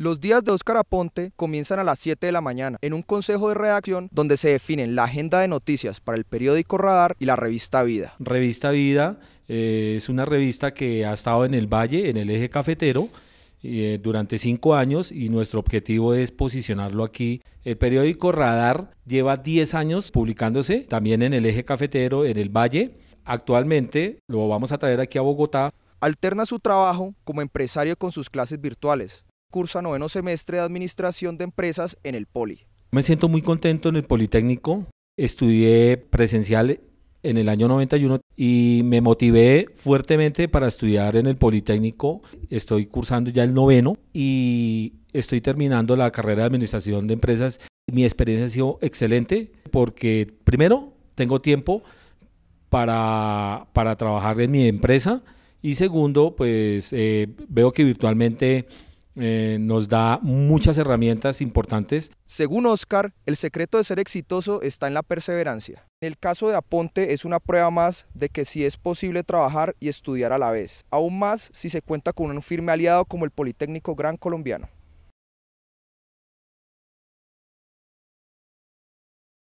Los días de Óscar Aponte comienzan a las 7 de la mañana en un consejo de redacción donde se definen la agenda de noticias para el periódico Radar y la revista Vida. Revista Vida eh, es una revista que ha estado en el Valle, en el eje cafetero, eh, durante cinco años y nuestro objetivo es posicionarlo aquí. El periódico Radar lleva 10 años publicándose también en el eje cafetero, en el Valle. Actualmente lo vamos a traer aquí a Bogotá. Alterna su trabajo como empresario con sus clases virtuales cursa noveno semestre de Administración de Empresas en el Poli. Me siento muy contento en el Politécnico. Estudié presencial en el año 91 y me motivé fuertemente para estudiar en el Politécnico. Estoy cursando ya el noveno y estoy terminando la carrera de Administración de Empresas. Mi experiencia ha sido excelente porque primero tengo tiempo para, para trabajar en mi empresa y segundo pues eh, veo que virtualmente eh, nos da muchas herramientas importantes. Según Oscar, el secreto de ser exitoso está en la perseverancia. En el caso de Aponte es una prueba más de que sí es posible trabajar y estudiar a la vez, aún más si se cuenta con un firme aliado como el Politécnico Gran Colombiano.